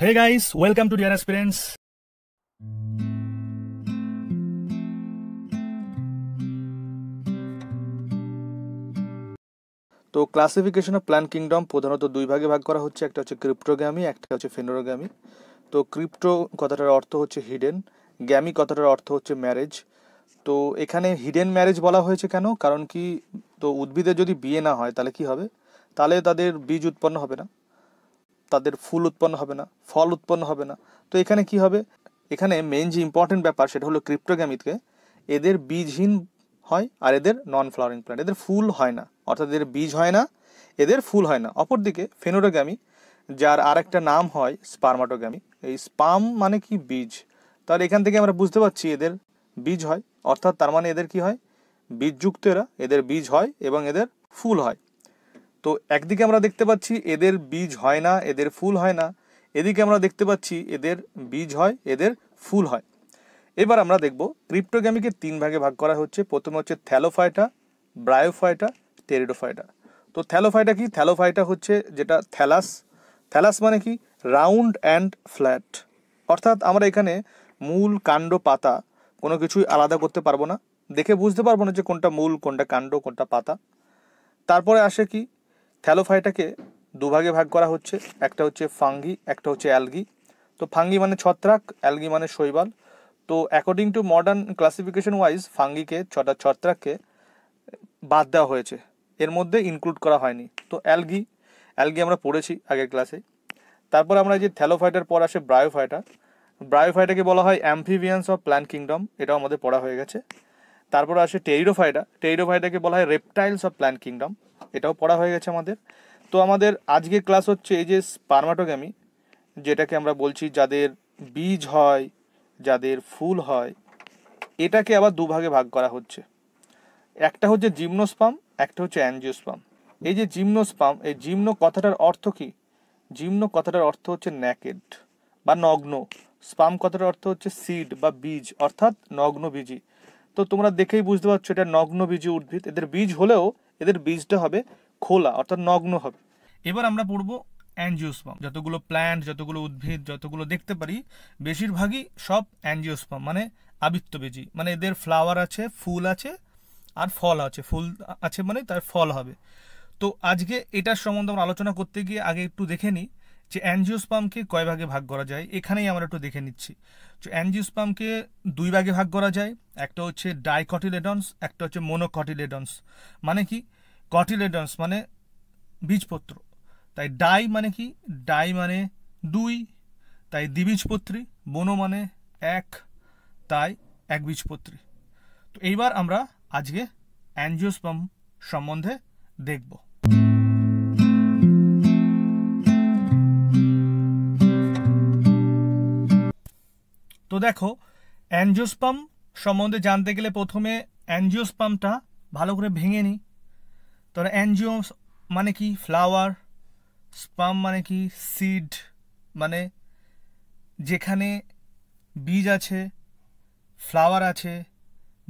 Hey guys, welcome to Dear Aspirants. তো classification of plant kingdom প্রধানত দুই ভাগে ভাগ করা হচ্ছে একটা হচ্ছে ক্রিপ্টোগ্যামি একটা হচ্ছে ফেনোরোগ্যামি তো ক্রিপ্টো কথাটার অর্থ হচ্ছে হিডেন গ্যামি কথাটার অর্থ হচ্ছে ম্যারেজ তো এখানে হিডেন ম্যারেজ বলা হয়েছে কেন কারণ কি তো উদ্ভিদের যদি বিয়ে না হয় তাহলে কি হবে তাহলে তাদের বীজ উৎপন্ন হবে না তাদের ফুল উৎপন্ন হবে না ফল উৎপন্ন হবে না তো এখানে কি হবে এখানে মেন যে ইম্পর্টেন্ট ব্যাপার সেটা হলো ক্রিপ্টোগ্যামিতকে এদের বীজহীন হয় আর এদের নন ফ্লাওয়ারিং প্ল্যান্ট এদের ফুল হয় না অর্থাৎ এদের বীজ হয় না এদের ফুল হয় না অপরদিকে ফেনোরোগ্যামি যার আর একটা নাম হয় স্পার্মাটোগ্যামি এই স্পাম মানে কি বীজ তাহলে এখান থেকে আমরা বুঝতে পারছি এদের বীজ হয় অর্থাৎ তার মানে এদের কি হয় বীজযুক্ত এরা এদের বীজ হয় এবং এদের ফুল হয় তো একদিকে আমরা দেখতে পাচ্ছি এদের বীজ হয় না এদের ফুল হয় না এদিকে আমরা দেখতে পাচ্ছি এদের বীজ হয় এদের ফুল হয় এবার আমরা দেখব ক্রিপ্টোগ্যামিকে তিন ভাগে ভাগ করা হচ্ছে প্রথমে হচ্ছে থ্যালোফাইটা ব্রায়োফাইটা টেরিডোফাইটা তো থ্যালোফাইটা কি থ্যালোফাইটা হচ্ছে যেটা থ্যালাস থ্যালাস মানে কি রাউন্ড অ্যান্ড ফ্ল্যাট অর্থাৎ আমরা এখানে মূল কাণ্ড পাতা কোনো কিছুই আলাদা করতে পারবো না দেখে বুঝতে পারবো না যে কোনটা মূল কোনটা কাণ্ড কোনটা পাতা তারপরে আসে কি থ্যালোফাইটাকে দুভাগে ভাগ করা হচ্ছে একটা হচ্ছে ফাঙ্গি একটা হচ্ছে অ্যালগি তো ফাঙ্গি মানে ছত্রাক অ্যালগি মানে শৈবাল তো according to modern classification wise ফাঙ্গিকে ছটা ছত্রাককে বাদ দেওয়া হয়েছে এর মধ্যে ইনক্লুড করা হয়নি তো অ্যালগি অ্যালগি আমরা পড়েছি আগের ক্লাসে তারপর আমরা যে থ্যালোফাইটার পর আসে ব্রায়োফাইটার ব্রায়োফাইটাকে বলা হয় অ্যাম্ফিভিয়ান্স অফ প্ল্যান্ট কিংডম এটাও আমাদের পড়া হয়ে গেছে তারপর আসে টেরিডোফাইডা টেরিডোফাইডাকে বলা হয় রেপটাইলস অফ প্ল্যান্ট কিংডম এটাও পড়া হয়ে গেছে আমাদের তো আমাদের আজকের ক্লাস হচ্ছে এই যে স্পার্মাটোগ্যামি যেটাকে আমরা বলছি যাদের বীজ হয় যাদের ফুল হয় এটাকে আবার দুভাগে ভাগ করা হচ্ছে একটা হচ্ছে জিমনোস্পাম একটা হচ্ছে অ্যানজিওস্পাম এই যে জিমনোস্পাম এই জিমনো কথাটার অর্থ কি জিমনো কথাটার অর্থ হচ্ছে ন্যাকেড বা নগ্ন স্পাম কথাটার অর্থ হচ্ছে সিড বা বীজ অর্থাৎ নগ্ন বীজই তো তোমরা দেখেই বুঝতে পারছো এটা নগ্ন বীজ উদ্ভিদ এদের বীজ হলেও এদের বীজটা হবে খোলা অর্থাৎ নগ্ন হবে এবার আমরা পড়বো অ্যানজিওস্পাম যতগুলো প্ল্যান্ট যতগুলো উদ্ভিদ যতগুলো দেখতে পারি বেশিরভাগই সব অ্যানজিওস্পাম মানে আবৃত্তবীজি মানে এদের ফ্লাওয়ার আছে ফুল আছে আর ফল আছে ফুল আছে মানে তার ফল হবে তো আজকে এটার সম্বন্ধে আমরা আলোচনা করতে গিয়ে আগে একটু দেখে নিই যে অ্যানজিওস্পামকে কয় ভাগে ভাগ করা যায় এখানেই আমরা একটু দেখে নিচ্ছি তো অ্যানজিওস্পামকে দুই ভাগে ভাগ করা যায় একটা হচ্ছে ডাইকটিলেডন্স একটা হচ্ছে মোনোকটিলেডন্স মানে কি কটিলেডন্স মানে বীজপত্র তাই ডাই মানে কি ডাই মানে দুই তাই দ্বিবীজপত্রী বনো মানে এক তাই একবীজপত্রী তো এইবার আমরা আজকে অ্যানজিওস্পাম সম্বন্ধে দেখবো তো দেখো অ্যানজিওস্পাম সম্বন্ধে জানতে গেলে প্রথমে অ্যানজিওস্পামটা ভালো করে ভেঙে নিই তাহলে অ্যানজিও মানে কি ফ্লাওয়ার স্পাম মানে কি সিড মানে যেখানে বীজ আছে ফ্লাওয়ার আছে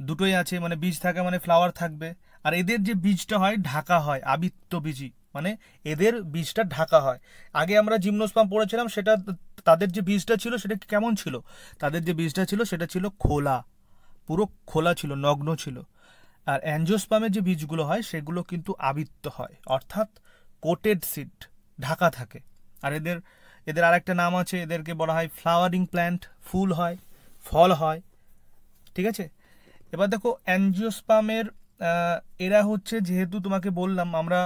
দুটোই আছে মানে বীজ থাকে মানে ফ্লাওয়ার থাকবে আর এদের যে বীজটা হয় ঢাকা হয় আবিত্য বীজি মানে এদের বীজটা ঢাকা হয় আগে আমরা জিমনোস্পাম পড়েছিলাম সেটা তাদের যে বীজটা ছিল সেটা কেমন ছিল তাদের যে বীজটা ছিল সেটা ছিল খোলা পুরো খোলা ছিল নগ্ন ছিল আর অ্যাঞ্জোস্পামের যে বীজগুলো হয় সেগুলো কিন্তু আবৃত্ত হয় অর্থাৎ কোটেড সিড ঢাকা থাকে আর এদের এদের আরেকটা নাম আছে এদেরকে বলা হয় ফ্লাওয়ারিং প্ল্যান্ট ফুল হয় ফল হয় ঠিক আছে এবার দেখো অ্যাঞ্জিওস্পামের এরা হচ্ছে যেহেতু তোমাকে বললাম আমরা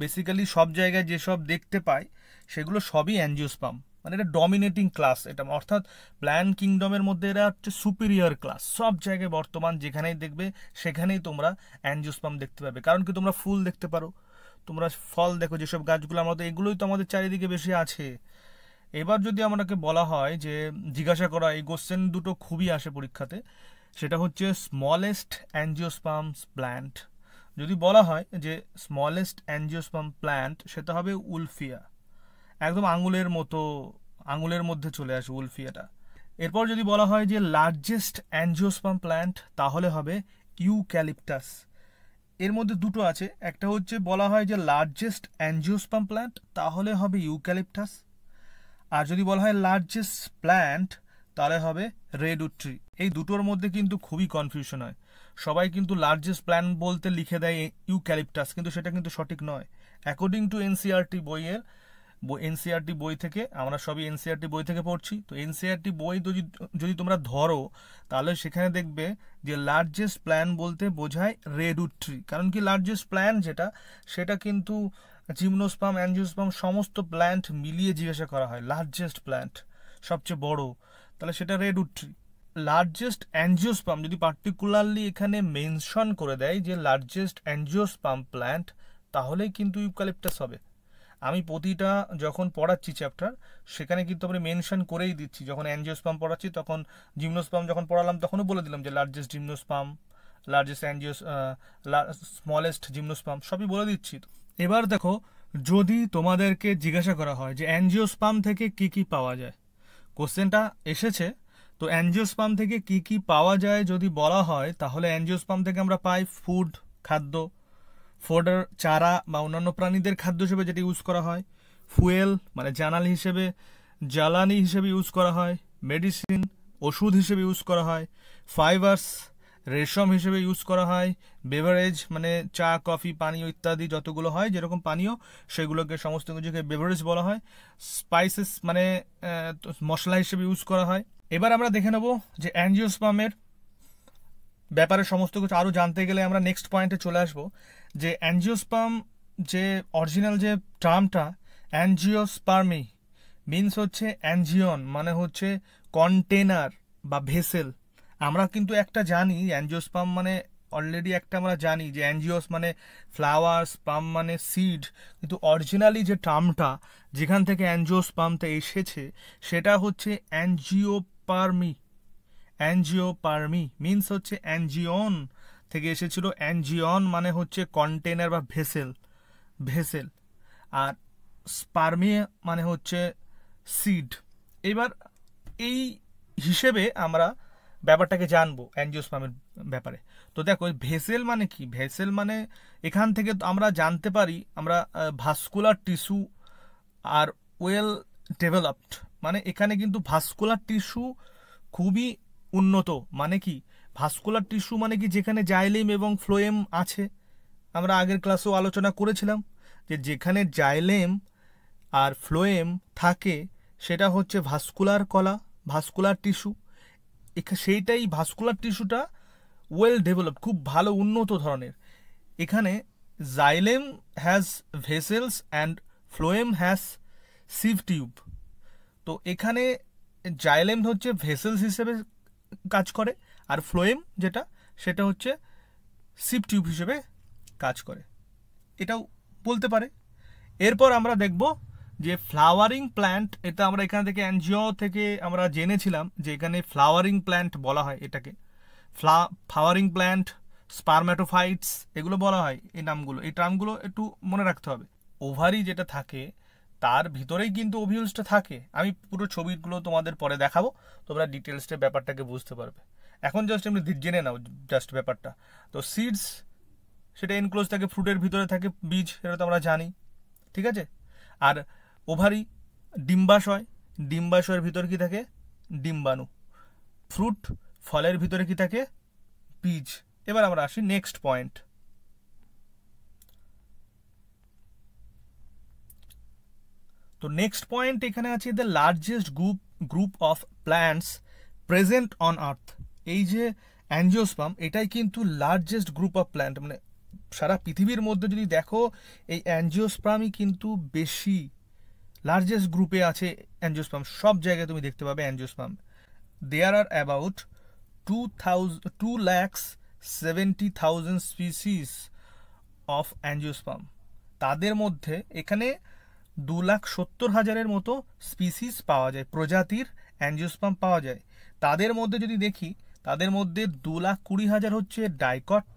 বেসিক্যালি সব জায়গায় যেসব দেখতে পাই সেগুলো সবই অ্যাঞ্জিওস্পাম মানে এটা ডমিনেটিং ক্লাস এটা অর্থাৎ প্ল্যান কিংডমের মধ্যে এরা হচ্ছে সুপিরিয়র ক্লাস সব জায়গায় বর্তমান যেখানেই দেখবে সেখানেই তোমরা অ্যানজিওস্পাম দেখতে পাবে কারণ কি তোমরা ফুল দেখতে পারো তোমরা ফল দেখো যেসব গাছগুলো আমরা তো এগুলোই তো আমাদের চারিদিকে বেশি আছে এবার যদি আমাকে বলা হয় যে জিজ্ঞাসা করা এই কোশ্চেন দুটো খুবই আসে পরীক্ষাতে সেটা হচ্ছে স্মলেস্ট অ্যানজিওস্পামস প্ল্যান্ট যদি বলা হয় যে স্মলেস্ট অ্যানজিওস্পাম প্ল্যান্ট সেটা হবে উলফিয়া একদম আঙুলের মতো আঙুলের মধ্যে চলে আসে উলফিয়াটা এরপর যদি বলা হয় যে লার্জেস্ট অ্যাঞ্জিওস্পাম প্ল্যান্ট তাহলে হবে ইউক্যালিপটাস এর মধ্যে দুটো আছে একটা হচ্ছে বলা হয় যে লার্জেস্ট অ্যাঞ্জিওস্পাম প্ল্যান্ট তাহলে হবে ইউক্যালিপটাস আর যদি বলা হয় লার্জেস্ট প্ল্যান্ট তাহলে হবে রেড উট্রি এই দুটোর মধ্যে কিন্তু খুবই কনফিউশন হয় সবাই কিন্তু লার্জেস্ট প্ল্যান্ট বলতে লিখে দেয় ইউক্যালিপটাস কিন্তু সেটা কিন্তু সঠিক নয় অ্যাকর্ডিং টু এনসিআরটি বইয়ের এনসিআরটি বই থেকে আমরা সবই এনসিআরটি বই থেকে পড়ছি তো এনসিআরটি বই যদি যদি তোমরা ধরো তাহলে সেখানে দেখবে যে লার্জেস্ট প্ল্যান বলতে বোঝায় রেডউড ট্রি কারণ কি লার্জেস্ট প্ল্যান যেটা সেটা কিন্তু জিমনোস্পাম অ্যানজিওস্পাম সমস্ত প্ল্যান্ট মিলিয়ে জিজ্ঞাসা করা হয় লার্জেস্ট প্ল্যান্ট সবচেয়ে বড় তাহলে সেটা রেডউড ট্রি লার্জেস্ট অ্যানজিওস্পাম যদি পার্টিকুলারলি এখানে মেনশন করে দেয় যে লার্জেস্ট অ্যানজিওস্পাম প্ল্যান্ট তাহলেই কিন্তু ইউক্যালিপটাস হবে আমি প্রতিটা যখন পড়াচ্ছি চ্যাপ্টার সেখানে কিন্তু আমি মেনশন করেই দিচ্ছি যখন অ্যানজিওস্পাম পড়াচ্ছি তখন জিমনোস্পাম যখন পড়ালাম তখনও বলে দিলাম যে largest gymnosperm largest angios smallest gymnosperm সবই বলে দিচ্ছি এবার দেখো যদি তোমাদেরকে জিজ্ঞাসা করা হয় যে অ্যানজিওস্পাম থেকে কি কি পাওয়া যায় কোশ্চেনটা এসেছে তো অ্যানজিওস্পাম থেকে কি কি পাওয়া যায় যদি বলা হয় তাহলে অ্যানজিওস্পাম থেকে আমরা পাই ফুড খাদ্য ফোডার চারা বা অন্যান্য প্রাণীদের খাদ্য হিসেবে যেটি ইউজ করা হয় ফুয়েল মানে জানাল হিসেবে জ্বালানি হিসেবে ইউজ করা হয় মেডিসিন ওষুধ হিসেবে ইউজ করা হয় ফাইবার্স রেশম হিসেবে ইউজ করা হয় বেভারেজ মানে চা কফি পানীয় ইত্যাদি যতগুলো হয় যেরকম পানীয় সেগুলোকে সমস্ত কিছুকে বেভারেজ বলা হয় স্পাইসেস মানে মশলা হিসেবে ইউজ করা হয় এবার আমরা দেখে নেব যে অ্যাঞ্জিওস্পামের ব্যাপারে সমস্ত কিছু আরও জানতে গেলে আমরা নেক্সট পয়েন্টে চলে আসব যে অ্যানজিওস্পাম যে অরিজিনাল যে টার্মটা অ্যানজিওস্পার্মি মিনস হচ্ছে অ্যানজিয়ন মানে হচ্ছে কন্টেনার বা ভেসেল আমরা কিন্তু একটা জানি অ্যানজিওস্পাম মানে অলরেডি একটা আমরা জানি যে অ্যানজিওস মানে ফ্লাওয়ার স্পাম মানে সিড কিন্তু অরিজিনালি যে টার্মটা যেখান থেকে অ্যানজিওস্পামটা এসেছে সেটা হচ্ছে অ্যানজিওপার্মি অ্যাঞ্জিওপার্মি মিনস হচ্ছে অ্যাঞ্জিওন থেকে এসেছিল অ্যাঞ্জিওন মানে হচ্ছে কন্টেনার বা ভেসেল ভেসেল আর স্পার্মি মানে হচ্ছে সিড এবার এই হিসেবে আমরা ব্যাপারটাকে জানবো অ্যাঞ্জিওস্পামের ব্যাপারে তো দেখো ভেসেল মানে কি ভেসেল মানে এখান থেকে আমরা জানতে পারি আমরা ভাস্কুলার টিস্যু আর ওয়েল ডেভেলপড মানে এখানে কিন্তু ভাস্কুলার টিস্যু খুবই উন্নত মানে কি ভাস্কুলার টিস্যু মানে কি যেখানে জাইলেম এবং ফ্লোয়েম আছে আমরা আগের ক্লাসেও আলোচনা করেছিলাম যে যেখানে জাইলেম আর ফ্লোয়েম থাকে সেটা হচ্ছে ভাস্কুলার কলা ভাস্কুলার টিস্যু সেইটাই ভাস্কুলার টিস্যুটা ওয়েল ডেভেলপ খুব ভালো উন্নত ধরনের এখানে xylem has vessels and phloem has sieve tube তো এখানে জাইলেম হচ্ছে ভেসেলস হিসেবে কাজ করে আর ফ্লোয়েম যেটা সেটা হচ্ছে সিপ টিউব হিসেবে কাজ করে এটাও বলতে পারে এরপর আমরা দেখব যে ফ্লাওয়ারিং প্ল্যান্ট এটা আমরা এখান থেকে এনজিও থেকে আমরা জেনেছিলাম যে এখানে ফ্লাওয়ারিং প্ল্যান্ট বলা হয় এটাকে ফ্লা ফ্লাওয়ারিং প্ল্যান্ট স্পারম্যাটোফাইটস এগুলো বলা হয় এই নামগুলো এই টার্মগুলো একটু মনে রাখতে হবে ওভারি যেটা থাকে তার ভিতরেই কিন্তু অভিউসটা থাকে আমি পুরো ছবিগুলো তোমাদের পরে দেখাবো তোমরা ডিটেলসটা ব্যাপারটাকে বুঝতে পারবে এখন জাস্ট এমনি জেনে নাও জাস্ট ব্যাপারটা তো সিডস সেটা এনক্লোজ থাকে ফ্রুটের ভিতরে থাকে বীজ সেটা তো আমরা জানি ঠিক আছে আর ওভারি ডিম্বাশয় ডিম্বাশয়ের ভিতর কি থাকে ডিম্বাণু ফ্রুট ফলের ভিতরে কি থাকে বীজ এবার আমরা আসি নেক্সট পয়েন্ট তো নেক্সট পয়েন্ট এখানে আছে the largest group group of plants present on earth এই যে অ্যাঞ্জিওস্পাম এটাই কিন্তু লার্জেস্ট গ্রুপ অফ প্ল্যান্ট মানে সারা পৃথিবীর মধ্যে যদি দেখো এই অ্যাঞ্জিওস্পামই কিন্তু বেশি লার্জেস্ট গ্রুপে আছে অ্যাঞ্জিওস্পাম সব জায়গায় তুমি দেখতে পাবে angiosperm there are about two thousand two lakhs seventy thousand species of angiosperm তাদের মধ্যে এখানে দু লাখ সত্তর হাজারের মতো স্পিসিস পাওয়া যায় প্রজাতির অ্যাঞ্জিওস্পাম পাওয়া যায় তাদের মধ্যে যদি দেখি তাদের মধ্যে দু লাখ কুড়ি হাজার হচ্ছে ডাইকট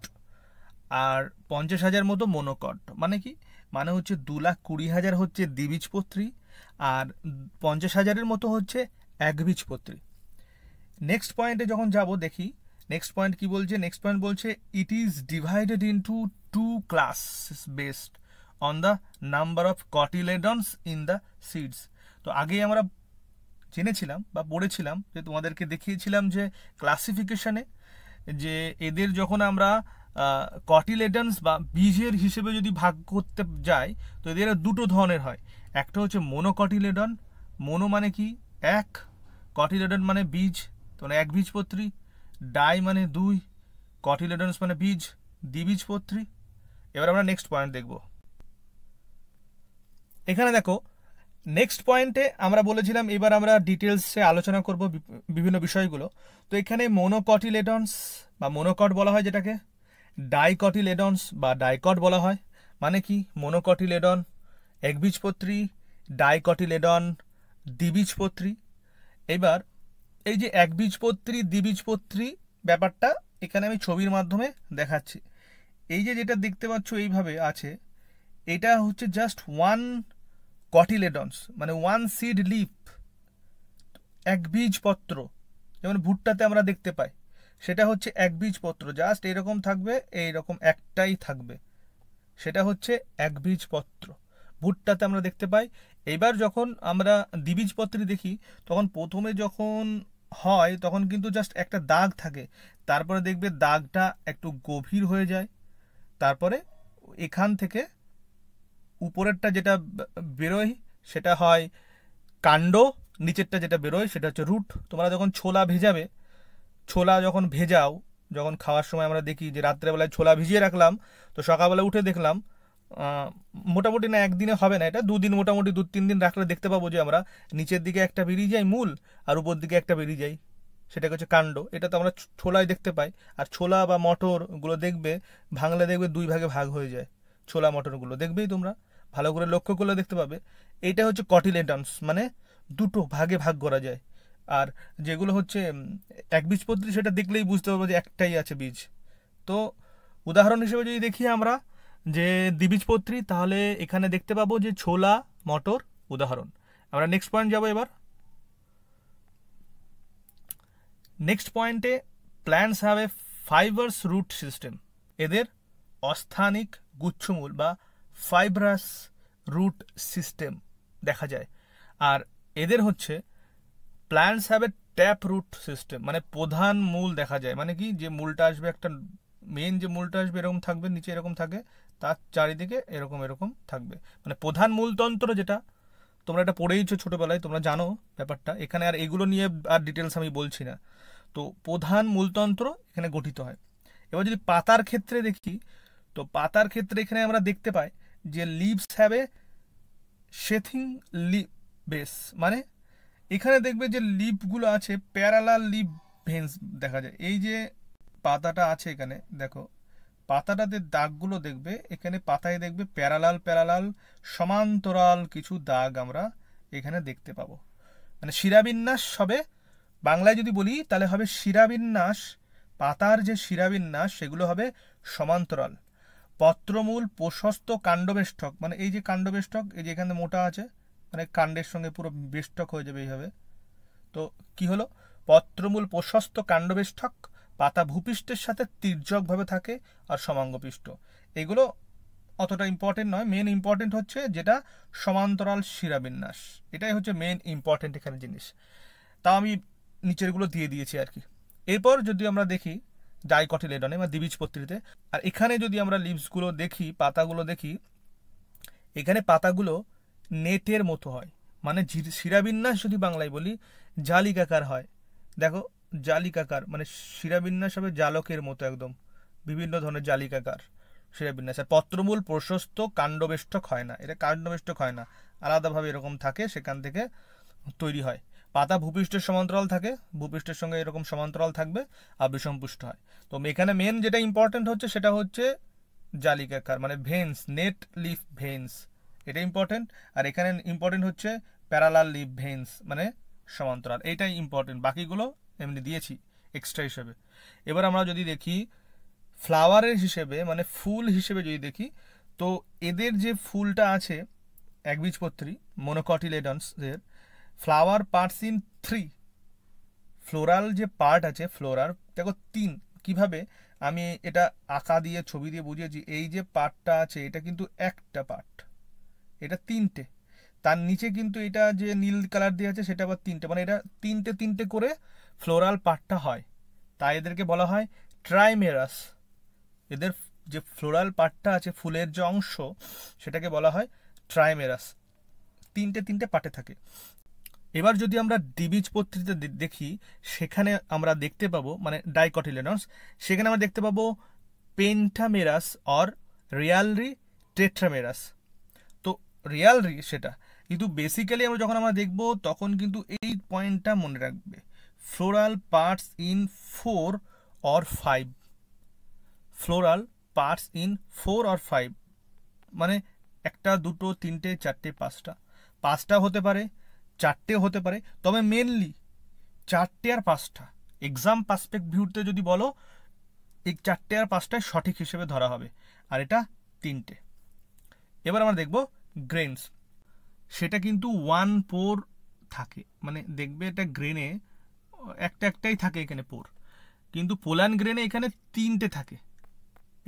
আর পঞ্চাশ হাজার মতো মনোকট মানে কি মানে হচ্ছে দু লাখ কুড়ি হাজার হচ্ছে দ্বিবীজপত্রী আর পঞ্চাশ হাজারের মতো হচ্ছে একবীজপত্রী নেক্সট পয়েন্টে যখন যাব দেখি নেক্সট পয়েন্ট কি বলছে নেক্সট পয়েন্ট বলছে it is divided into two class based on the number of cotyledons in the seeds তো আগেই আমরা জেনেছিলাম বা পড়েছিলাম যে তোমাদেরকে দেখিয়েছিলাম যে ক্লাসিফিকেশানে যে এদের যখন আমরা কটিলেডনস বা বীজের হিসেবে যদি ভাগ করতে যাই তো এদের দুটো ধরনের হয় একটা হচ্ছে মোনোকটিলেডন মোনো মানে কি এক কটিলেডন মানে বীজ তো মানে এক বীজপত্রী ডাই মানে দুই কটিলেডন্স মানে বীজ দ্বিবীজপত্রী এবার আমরা নেক্সট পয়েন্ট দেখবো এখানে দেখো নেক্সট পয়েন্টে আমরা বলেছিলাম এবার আমরা ডিটেলসে আলোচনা করব বিভিন্ন বিষয়গুলো তো এখানে মনোকটিলেডন্স বা মোনোকট বলা হয় যেটাকে ডাইকটিলেডন্স বা ডাইকট বলা হয় মানে কি মোনোকটিলেডন একবীজপত্রী ডাইকটিলেডন দ্বিবীজপত্রী এবার এই যে একবীজপত্রী দ্বিবীজপত্রী ব্যাপারটা এখানে আমি ছবির মাধ্যমে দেখাচ্ছি এই যে যেটা দেখতে পাচ্ছ এইভাবে আছে এটা হচ্ছে জাস্ট ওয়ান কটিলেডন্স মানে ওয়ান সিড লিপ এক বীজ পত্র যেমন ভুট্টাতে আমরা দেখতে পাই সেটা হচ্ছে এক বীজ পত্র জাস্ট এরকম থাকবে এইরকম একটাই থাকবে সেটা হচ্ছে এক বীজ পত্র ভুট্টাতে আমরা দেখতে পাই এবার যখন আমরা দ্বিবীজপত্রী দেখি তখন প্রথমে যখন হয় তখন কিন্তু জাস্ট একটা দাগ থাকে তারপরে দেখবে দাগটা একটু গভীর হয়ে যায় তারপরে এখান থেকে উপরেরটা যেটা বেরোয় সেটা হয় কাণ্ড নিচেরটা যেটা বেরোয় সেটা হচ্ছে রুট তোমরা যখন ছোলা ভেজাবে ছোলা যখন ভেজাও যখন খাওয়ার সময় আমরা দেখি যে রাত্রেবেলায় ছোলা ভিজিয়ে রাখলাম তো সকালবেলা উঠে দেখলাম মোটামুটি না একদিনে হবে না এটা দুদিন মোটামুটি দু তিন দিন রাখলে দেখতে পাবো যে আমরা নিচের দিকে একটা বেরিয়ে যাই মূল আর উপর দিকে একটা বেরিয়ে যাই সেটাকে হচ্ছে কাণ্ড এটা তো আমরা ছোলায় দেখতে পাই আর ছোলা বা মটরগুলো দেখবে ভাঙলে দেখবে দুই ভাগে ভাগ হয়ে যায় ছোলা মটরগুলো দেখবেই তোমরা ভালো করে লক্ষ্য করলে দেখতে পাবে এটা হচ্ছে কটিলেটামস মানে দুটো ভাগে ভাগ করা যায় আর যেগুলো হচ্ছে এক বীজপত্রী সেটা দেখলেই বুঝতে পারবো যে একটাই আছে বীজ তো উদাহরণ হিসেবে যদি দেখি আমরা যে দ্বিবীজপত্রী তাহলে এখানে দেখতে পাবো যে ছোলা মটর উদাহরণ আমরা নেক্সট পয়েন্ট যাবো এবার নেক্সট পয়েন্টে plants have a fibrous root system এদের অস্থানিক গুচ্ছমূল বা ফাইব্রাস রুট সিস্টেম দেখা যায় আর এদের হচ্ছে plants have a tap root system মানে প্রধান মূল দেখা যায় মানে কি যে মূলটা আসবে একটা মেন যে মূলটা আসবে এরকম থাকবে নিচে এরকম থাকে তার চারিদিকে এরকম এরকম থাকবে মানে প্রধান মূলতন্ত্র যেটা তোমরা এটা পড়েইছো ছোটোবেলায় তোমরা জানো ব্যাপারটা এখানে আর এগুলো নিয়ে আর ডিটেলস আমি বলছি না তো প্রধান মূলতন্ত্র এখানে গঠিত হয় এবার যদি পাতার ক্ষেত্রে দেখি তো পাতার ক্ষেত্রে এখানে আমরা দেখতে পাই যে leaves have a sheathing leaf base মানে এখানে দেখবে যে লিভগুলো আছে প্যারালাল লিভ ভেন্স দেখা যায় এই যে পাতাটা আছে এখানে দেখো পাতাটাতে দাগগুলো দেখবে এখানে পাতায় দেখবে প্যারালাল প্যারালাল সমান্তরাল কিছু দাগ আমরা এখানে দেখতে পাবো মানে শিরাবিন্যাস হবে বাংলায় যদি বলি তাহলে হবে শিরাবিন্যাস পাতার যে শিরাবিন্যাস সেগুলো হবে সমান্তরাল পত্রমূল প্রশস্ত কাণ্ডবেষ্টক মানে এই যে কাণ্ডবেষ্টক এই যে এখানে মোটা আছে মানে কাণ্ডের সঙ্গে পুরো বেষ্টক হয়ে যাবে এইভাবে তো কি হলো পত্রমূল প্রশস্ত কাণ্ডবেষ্টক পাতা ভূপৃষ্ঠের সাথে তির্যকভাবে থাকে আর সমাঙ্গপিষ্ট এগুলো অতটা ইম্পর্টেন্ট নয় মেন ইম্পর্টেন্ট হচ্ছে যেটা সমান্তরাল শিরাবিন্যাস এটাই হচ্ছে মেন ইম্পর্টেন্ট এখানে জিনিস তা আমি নিচেরগুলো দিয়ে দিয়েছি আর কি এরপর যদি আমরা দেখি ডাইকটিলেডনে বা দ্বিবীজপত্রীতে আর এখানে যদি আমরা লিভসগুলো দেখি পাতাগুলো দেখি এখানে পাতাগুলো নেটের মতো হয় মানে শিরাবিন্যাস যদি বাংলায় বলি জালিকাকার হয় দেখো জালিকাকার মানে শিরাবিন্যাস হবে জালকের মতো একদম বিভিন্ন ধরনের জালিকাকার শিরাবিন্যাস আর পত্রমূল প্রশস্ত কাণ্ডবেষ্টক হয় না এটা কাণ্ডবেষ্টক হয় না আলাদাভাবে এরকম থাকে সেখান থেকে তৈরি হয় পাতা ভূপৃষ্ঠের সমান্তরাল থাকে ভূপৃষ্ঠের সঙ্গে এরকম সমান্তরাল থাকবে আর বিষমপুষ্ট হয় তো এখানে মেন যেটা ইম্পর্টেন্ট হচ্ছে সেটা হচ্ছে জালিকাকার মানে ভেন্স নেট লিফ ভেন্স এটা ইম্পর্টেন্ট আর এখানে ইম্পর্টেন্ট হচ্ছে প্যারালাল লিফ ভেন্স মানে সমান্তরাল এইটাই ইম্পর্টেন্ট বাকিগুলো এমনি দিয়েছি এক্সট্রা হিসেবে এবার আমরা যদি দেখি ফ্লাওয়ারের হিসেবে মানে ফুল হিসেবে যদি দেখি তো এদের যে ফুলটা আছে একবীজপত্রী মোনোকটিলেডন্সের flower parts in three floral যে পার্ট আছে ফ্লোরার দেখো তিন কিভাবে আমি এটা আঁকা দিয়ে ছবি দিয়ে বুঝিয়েছি এই যে পার্টটা আছে এটা কিন্তু একটা পার্ট এটা তিনটে তার নিচে কিন্তু এটা যে নীল কালার দিয়ে আছে সেটা আবার তিনটে মানে এটা তিনটে তিনটে করে ফ্লোরাল পার্টটা হয় তাই এদেরকে বলা হয় ট্রাইমেরাস এদের যে ফ্লোরাল পার্টটা আছে ফুলের যে অংশ সেটাকে বলা হয় ট্রাইমেরাস তিনটে তিনটে পার্টে থাকে এবার যদি আমরা পত্রিতে দেখি সেখানে আমরা দেখতে পাবো মানে ডাইকটিলেনস সেখানে আমরা দেখতে পাবো পেন্টামেরাস অর রিয়ালরি টেট্রামেরাস তো রিয়ালরি সেটা কিন্তু বেসিক্যালি আমরা যখন আমরা দেখব তখন কিন্তু এই পয়েন্টটা মনে রাখবে floral parts in four or five floral parts in four or five মানে একটা দুটো তিনটে চারটে পাঁচটা পাঁচটা হতে পারে চারটে হতে পারে তবে মেনলি চারটে আর পাঁচটা এক্সাম পাসপেক্ট ভিউতে যদি বলো এই চারটে আর পাঁচটায় সঠিক হিসেবে ধরা হবে আর এটা তিনটে এবার আমরা দেখব গ্রেনস সেটা কিন্তু ওয়ান পোর থাকে মানে দেখবে এটা গ্রেনে একটা একটাই থাকে এখানে পোর কিন্তু পোলান গ্রেনে এখানে তিনটে থাকে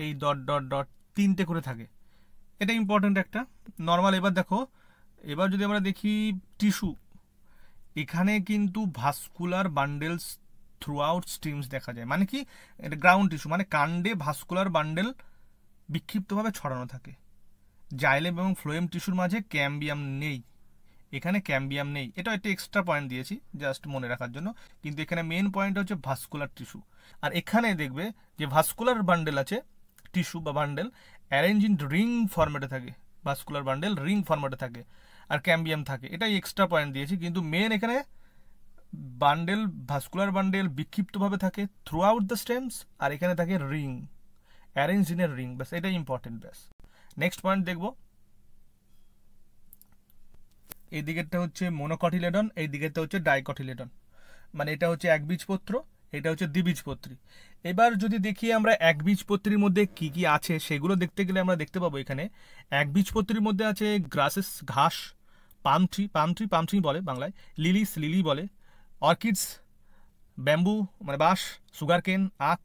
এই ডট ডট ডট তিনটে করে থাকে এটা ইম্পর্ট্যান্ট একটা নর্মাল এবার দেখো এবার যদি আমরা দেখি টিস্যু এখানে কিন্তু vascular bundles throughout stems দেখা যায় মানে কি এটা গ্রাউন্ড টিস্যু মানে কাণ্ডে ভাস্কুলার বান্ডেল বিক্ষিপ্তভাবে ছড়ানো থাকে জাইলেম এবং ফ্লোয়েম টিস্যুর মাঝে ক্যাম্বিয়াম নেই এখানে ক্যাম্বিয়াম নেই এটা একটা এক্সট্রা পয়েন্ট দিয়েছি জাস্ট মনে রাখার জন্য কিন্তু এখানে মেন পয়েন্ট হচ্ছে ভাস্কুলার টিস্যু আর এখানে দেখবে যে ভাস্কুলার বান্ডেল আছে টিস্যু বা বান্ডেল অ্যারেঞ্জ ইন রিং ফর্মেটে থাকে ভাস্কুলার বান্ডেল রিং ফর্মেটে থাকে আর ক্যাম্বিয়াম থাকে এটাই এক্সট্রা পয়েন্ট দিয়েছি কিন্তু মেন এখানে বান্ডেল ভাস্কুলার বান্ডেল বিক্ষিপ্তভাবে থাকে থ্রু আউট দ্য স্টেমস আর এখানে থাকে রিং অ্যারেঞ্জ ইন এর রিং ব্যাস এটাই ইম্পর্টেন্ট ব্যাস নেক্সট পয়েন্ট দেখব এই দিকেরটা হচ্ছে মোনোকটিলেডন এই দিকেরটা হচ্ছে ডাইকটিলেডন মানে এটা হচ্ছে একবীজপত্র এটা হচ্ছে দ্বিবীজপত্রী এবার যদি দেখি আমরা একবীজপত্রীর মধ্যে কি কি আছে সেগুলো দেখতে গেলে আমরা দেখতে পাবো এখানে একবীজপত্রীর মধ্যে আছে গ্রাসেস ঘাস palm tree palm tree palm tree বলে বাংলায় লিলিস লিলি বলে অর্কিডস ব্যাম্বু মানে বাঁশ সুগারকেন আখ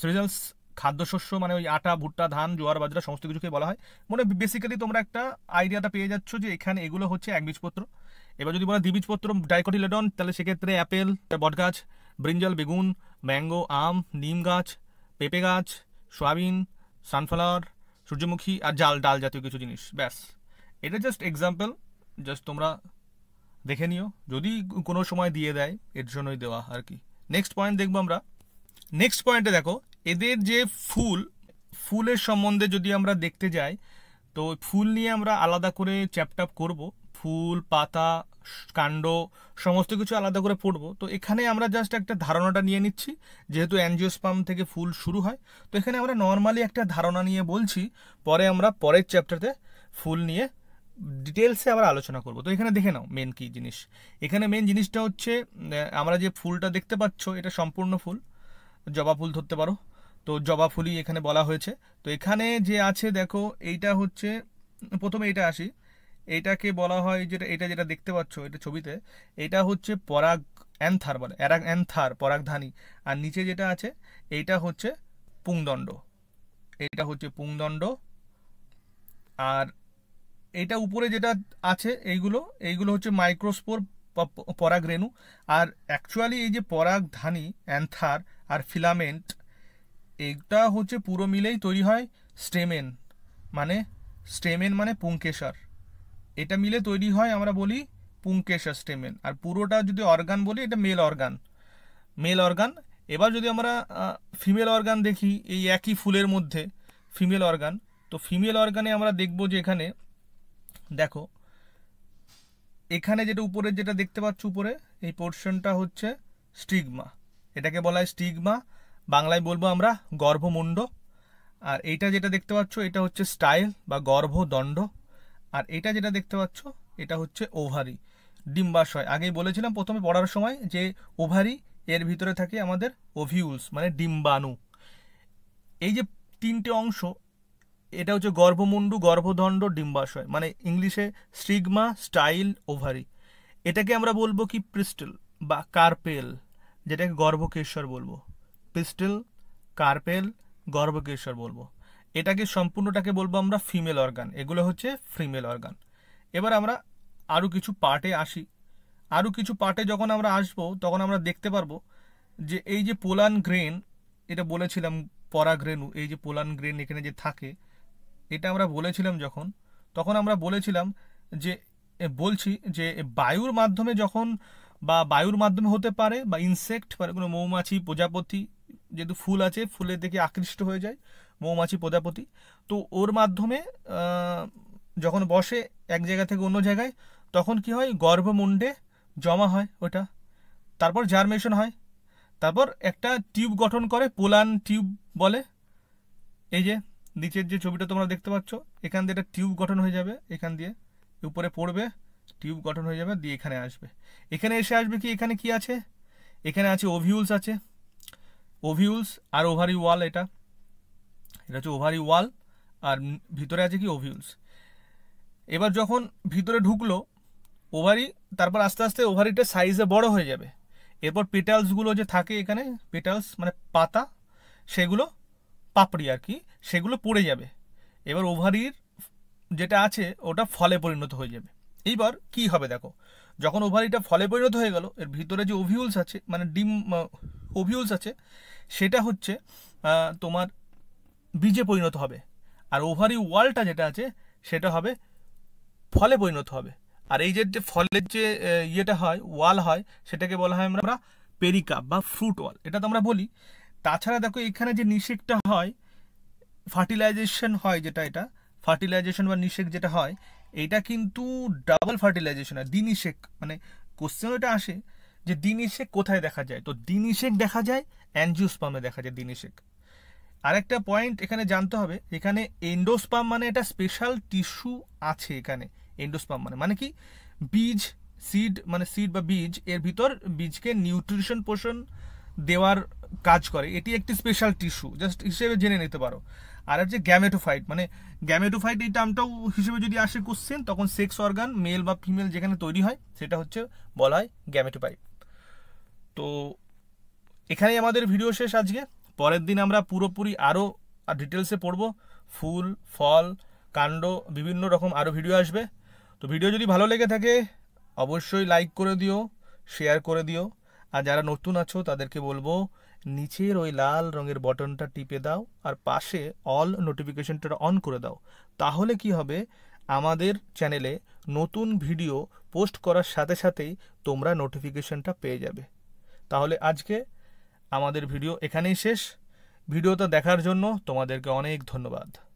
সিরিজালস খাদ্যশস্য মানে ওই আটা ভুট্টা ধান জোয়ার বাজরা সমস্ত কিছুকে বলা হয় মানে বেসিক্যালি তোমরা একটা আইডিয়াটা পেয়ে যাচ্ছ যে এখানে এগুলো হচ্ছে একবীজপত্র এবার যদি বলা দ্বিবীজপত্র ডাইকোটিলেডন তাহলে সেক্ষেত্রে অ্যাপেল বটগাছ ব্রিঞ্জল বেগুন ম্যাঙ্গো আম নিম গাছ পেঁপে গাছ সয়াবিন সানফ্লাওয়ার সূর্যমুখী আর জাল ডাল জাতীয় কিছু জিনিস ব্যাস এটা জাস্ট এক্সাম্পল জাস্ট তোমরা দেখে নিও যদি কোনো সময় দিয়ে দেয় এর জন্যই দেওয়া আর কি নেক্সট পয়েন্ট দেখবো আমরা নেক্সট পয়েন্টে দেখো এদের যে ফুল ফুলের সম্বন্ধে যদি আমরা দেখতে যাই তো ফুল নিয়ে আমরা আলাদা করে চ্যাপটাপ করব ফুল পাতা কাণ্ড সমস্ত কিছু আলাদা করে পড়বো তো এখানে আমরা জাস্ট একটা ধারণাটা নিয়ে নিচ্ছি যেহেতু অ্যানজিওস্পাম থেকে ফুল শুরু হয় তো এখানে আমরা নর্মালি একটা ধারণা নিয়ে বলছি পরে আমরা পরের চ্যাপ্টারতে ফুল নিয়ে ডিটেলসে আবার আলোচনা করব তো এখানে দেখে নাও মেন কী জিনিস এখানে মেন জিনিসটা হচ্ছে আমরা যে ফুলটা দেখতে পাচ্ছ এটা সম্পূর্ণ ফুল জবা ফুল ধরতে পারো তো জবা ফুলই এখানে বলা হয়েছে তো এখানে যে আছে দেখো এইটা হচ্ছে প্রথমে এটা আসি এটাকে বলা হয় যেটা এটা যেটা দেখতে পাচ্ছ এটা ছবিতে এটা হচ্ছে পরাগ অ্যান্থার বলে অ্যারাগ অ্যান্থার পরাগধানী আর নিচে যেটা আছে এইটা হচ্ছে পুংদণ্ড এটা হচ্ছে পুংদণ্ড আর এটা উপরে যেটা আছে এইগুলো এইগুলো হচ্ছে মাইক্রোস্পোর পরাগ রেণু আর অ্যাকচুয়ালি এই যে পরাগধানী অ্যান্থার আর ফিলামেন্ট এইটা হচ্ছে পুরো মিলেই তৈরি হয় স্টেমেন মানে স্টেমেন মানে পুঙ্কেশার এটা মিলে তৈরি হয় আমরা বলি পুঙ্কেশার স্টেমেন আর পুরোটা যদি অর্গান বলি এটা মেল অর্গান মেল অর্গান এবার যদি আমরা ফিমেল অর্গান দেখি এই একই ফুলের মধ্যে ফিমেল অর্গান তো ফিমেল অর্গানে আমরা দেখব যে এখানে দেখো এখানে যেটা উপরে যেটা দেখতে পাচ্ছ উপরে এই পোর্শনটা হচ্ছে স্টিগমা এটাকে বলা হয় স্টিগমা বাংলায় বলবো আমরা গর্ভমুণ্ড আর এইটা যেটা দেখতে পাচ্ছ এটা হচ্ছে স্টাইল বা গর্ভদণ্ড আর এটা যেটা দেখতে পাচ্ছ এটা হচ্ছে ওভারি ডিম্বাশয় আগেই বলেছিলাম প্রথমে পড়ার সময় যে ওভারি এর ভিতরে থাকে আমাদের ওভিউলস মানে ডিম্বাণু এই যে তিনটে অংশ এটা হচ্ছে গর্ভমুণ্ডু গর্ভদণ্ড ডিম্বাশয় মানে ইংলিশে স্ট্রিগমা স্টাইল ওভারি এটাকে আমরা বলবো কি পিস্টেল বা কার্পেল যেটাকে গর্ভকেশ্বর বলবো পিস্টেল কার্পেল গর্ভকেশ্বর বলবো এটাকে সম্পূর্ণটাকে বলবো আমরা ফিমেল অর্গান এগুলো হচ্ছে ফিমেল অর্গান এবার আমরা আরও কিছু পার্টে আসি আরও কিছু পার্টে যখন আমরা আসব তখন আমরা দেখতে পারবো যে এই যে পোলান গ্রেন এটা বলেছিলাম পরাগ্রেনু এই যে পোলান গ্রেন এখানে যে থাকে এটা আমরা বলেছিলাম যখন তখন আমরা বলেছিলাম যে বলছি যে বায়ুর মাধ্যমে যখন বা বায়ুর মাধ্যমে হতে পারে বা ইনসেক্ট পারে মানে কোনো মৌমাছি প্রজাপতি যেহেতু ফুল আছে ফুলের দিকে আকৃষ্ট হয়ে যায় মৌমাছি প্রজাপতি তো ওর মাধ্যমে যখন বসে এক জায়গা থেকে অন্য জায়গায় তখন কি হয় গর্ভমুণ্ডে জমা হয় ওটা তারপর জার্মেশন হয় তারপর একটা টিউব গঠন করে পোলান টিউব বলে এই যে নিচের যে ছবিটা তোমরা দেখতে পাচ্ছ এখান দিয়ে একটা টিউব গঠন হয়ে যাবে এখান দিয়ে উপরে পড়বে টিউব গঠন হয়ে যাবে দিয়ে এখানে আসবে এখানে এসে আসবে কি এখানে কি আছে এখানে আছে ওভিউলস আছে ওভিউলস আর ওভারি ওয়াল এটা এটা হচ্ছে ওভারি ওয়াল আর ভিতরে আছে কি ওভিউলস এবার যখন ভিতরে ঢুকলো ওভারি তারপর আস্তে আস্তে ওভারিটা সাইজে বড় হয়ে যাবে এরপর পেটালসগুলো যে থাকে এখানে পেটালস মানে পাতা সেগুলো পাপড়ি আর কি সেগুলো পড়ে যাবে এবার ওভারির যেটা আছে ওটা ফলে পরিণত হয়ে যাবে এইবার কি হবে দেখো যখন ওভারিটা ফলে পরিণত হয়ে গেল এর ভিতরে যে ওভিউলস আছে মানে ডিম ওভিউলস আছে সেটা হচ্ছে তোমার বীজে পরিণত হবে আর ওভারি ওয়ালটা যেটা আছে সেটা হবে ফলে পরিণত হবে আর এই যে ফলের যে ইয়েটা হয় ওয়াল হয় সেটাকে বলা হয় আমরা পেরিকাপ বা ফ্রুট ওয়াল এটা তো আমরা বলি তাছাড়া দেখো এখানে যে নিষেকটা হয় ফার্টিলাইজেশন হয় যেটা এটা ফার্টিলাইজেশন বা নিষেক যেটা হয় এটা কিন্তু ডাবল ফার্টিলাইজেশন হয় দ্বিনিষেক মানে কোশ্চেন এটা আসে যে দ্বিনিষেক কোথায় দেখা যায় তো দ্বিনিষেক দেখা যায় অ্যানজিওস্পামে দেখা যায় দ্বিনিষেক আরেকটা পয়েন্ট এখানে জানতে হবে এখানে এন্ডোস্পাম মানে এটা স্পেশাল টিস্যু আছে এখানে এন্ডোস্পাম মানে মানে কি বীজ সিড মানে সিড বা বীজ এর ভিতর বীজকে নিউট্রিশন পোষণ দেওয়ার কাজ করে এটি একটি স্পেশাল টিস্যু জাস্ট হিসেবে জেনে নিতে পারো আর হচ্ছে গ্যামেটোফাইট মানে গ্যামেটোফাইট এই টার্মটাও হিসেবে যদি আসে কোশ্চেন তখন সেক্স অর্গান মেল বা ফিমেল যেখানে তৈরি হয় সেটা হচ্ছে বলা হয় গ্যামেটোফাইট তো এখানেই আমাদের ভিডিও শেষ আজকে পরের দিন আমরা পুরোপুরি আরও ডিটেলসে পড়ব ফুল ফল কাণ্ড বিভিন্ন রকম আরও ভিডিও আসবে তো ভিডিও যদি ভালো লেগে থাকে অবশ্যই লাইক করে দিও শেয়ার করে দিও আর যারা নতুন আছো তাদেরকে বলবো নিচের ওই লাল রঙের বটনটা টিপে দাও আর পাশে অল নোটিফিকেশনটা অন করে দাও তাহলে কি হবে আমাদের চ্যানেলে নতুন ভিডিও পোস্ট করার সাথে সাথেই তোমরা নোটিফিকেশনটা পেয়ে যাবে তাহলে আজকে আমাদের ভিডিও এখানেই শেষ ভিডিওটা দেখার জন্য তোমাদেরকে অনেক ধন্যবাদ